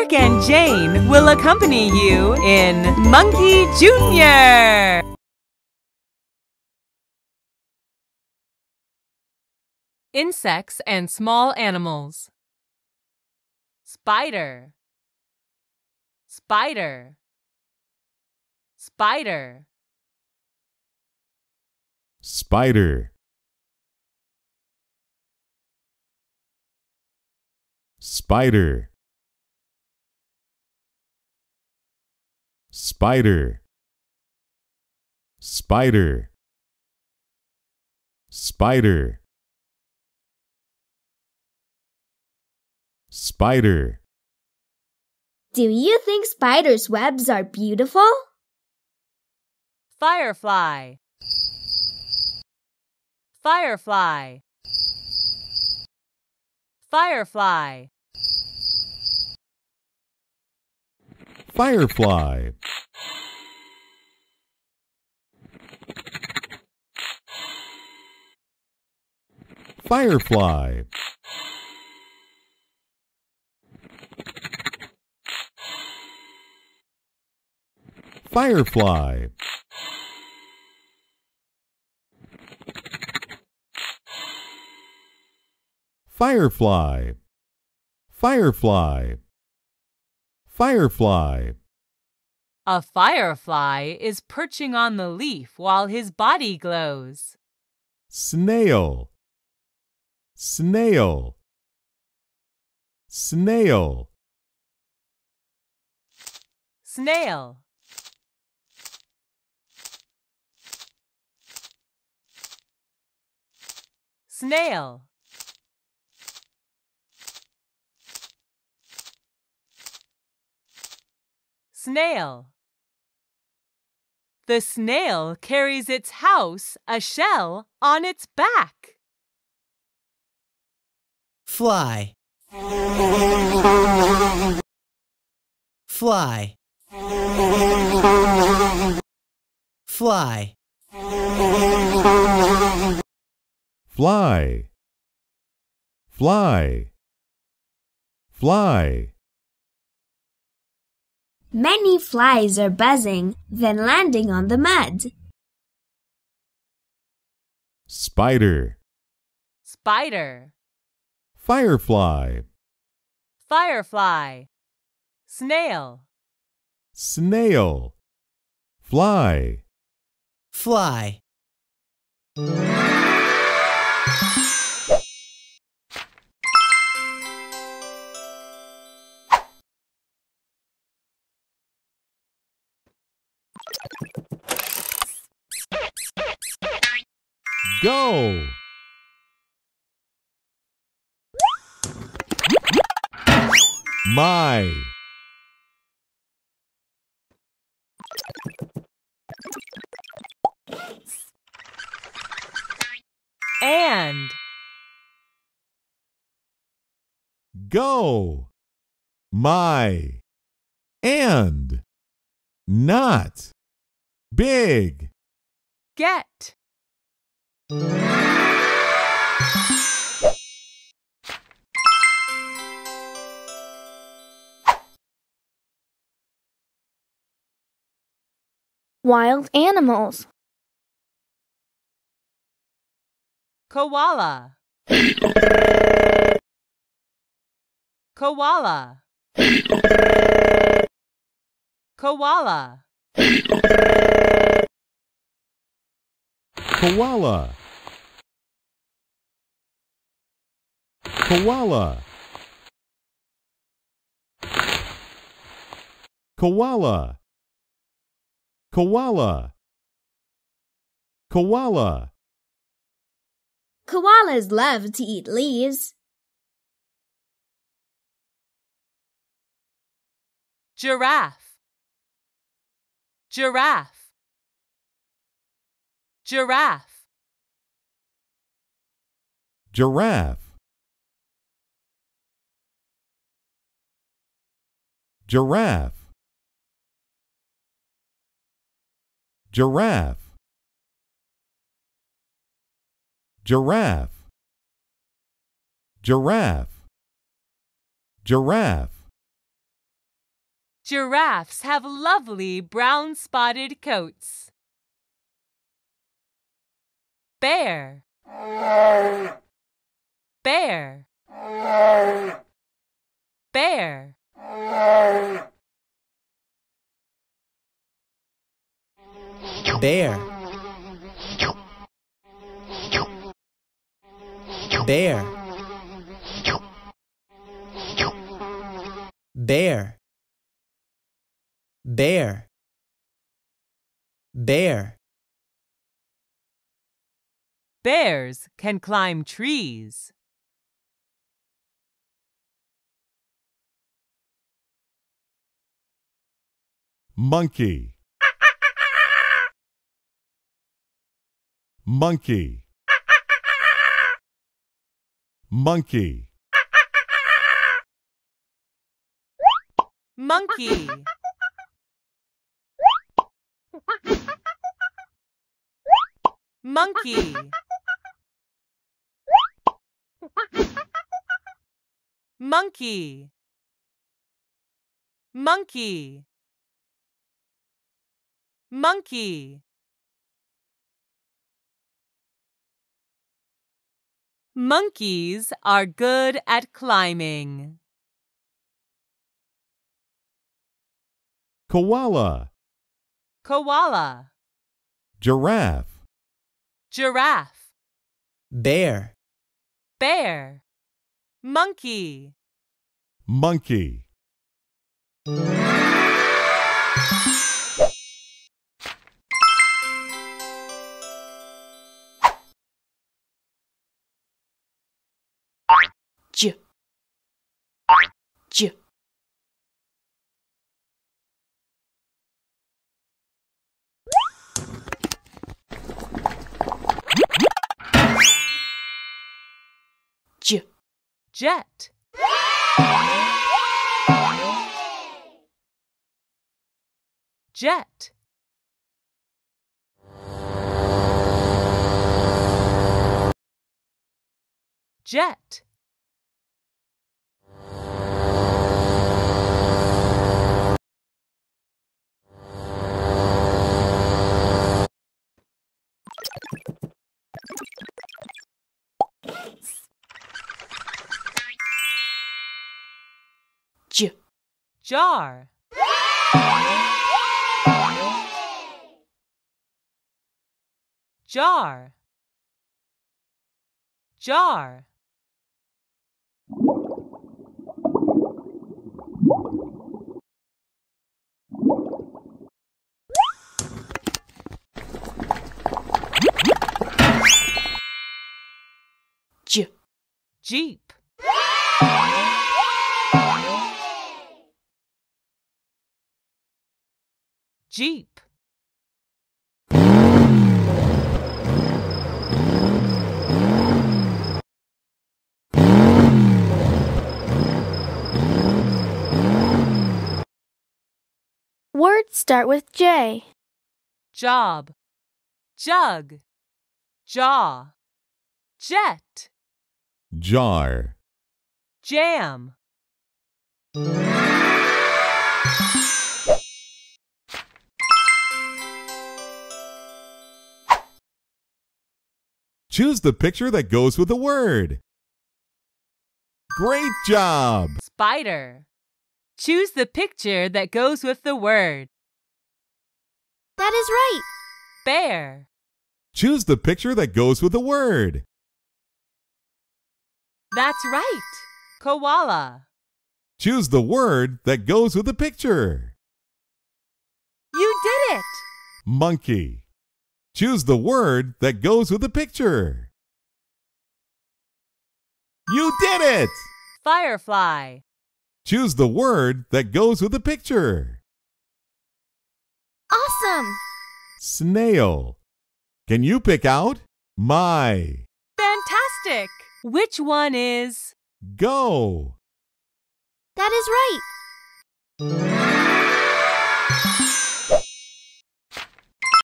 Mark and Jane will accompany you in Monkey Jr. Insects and small animals. Spider. Spider. Spider. Spider. Spider. spider spider spider spider Do you think spiders' webs are beautiful? Firefly Firefly Firefly Firefly Firefly. Firefly. Firefly. Firefly. Firefly. A firefly is perching on the leaf while his body glows. Snail snail snail snail snail snail the snail carries its house, a shell, on its back. Fly. Fly. Fly. Fly. Fly. Fly. Many flies are buzzing, then landing on the mud. Spider. Spider. Firefly. Firefly. Snail. Snail. Fly. Fly. Go! my and go my and not big get Wild animals. Koala. Koala. Koala. Koala. Koala. Koala koala koala koalas love to eat leaves giraffe giraffe giraffe giraffe giraffe giraffe giraffe giraffe giraffe Giraffes have lovely brown spotted coats. Bear. Bear. Bear. Bear. Bear. Bear. Bear. Bear. Bears can climb trees. Monkey monkey monkey monkey monkey monkey monkey monkey Monkeys are good at climbing. Koala. Koala. Giraffe. Giraffe. Bear. Bear. Monkey. Monkey. j j j jet jet jet jar. jar jar Jeep. jeep Jeep. Words start with J. Job, jug, jaw, jet, jar, jam. Choose the picture that goes with the word. Great job! Spider. Choose the picture that goes with the word. That is right. Bear. Choose the picture that goes with the word. That's right. Koala. Choose the word that goes with the picture. You did it! Monkey. Choose the word that goes with the picture. You did it! Firefly. Choose the word that goes with the picture. Awesome! Snail. Can you pick out my? Fantastic! Which one is? Go. That is right.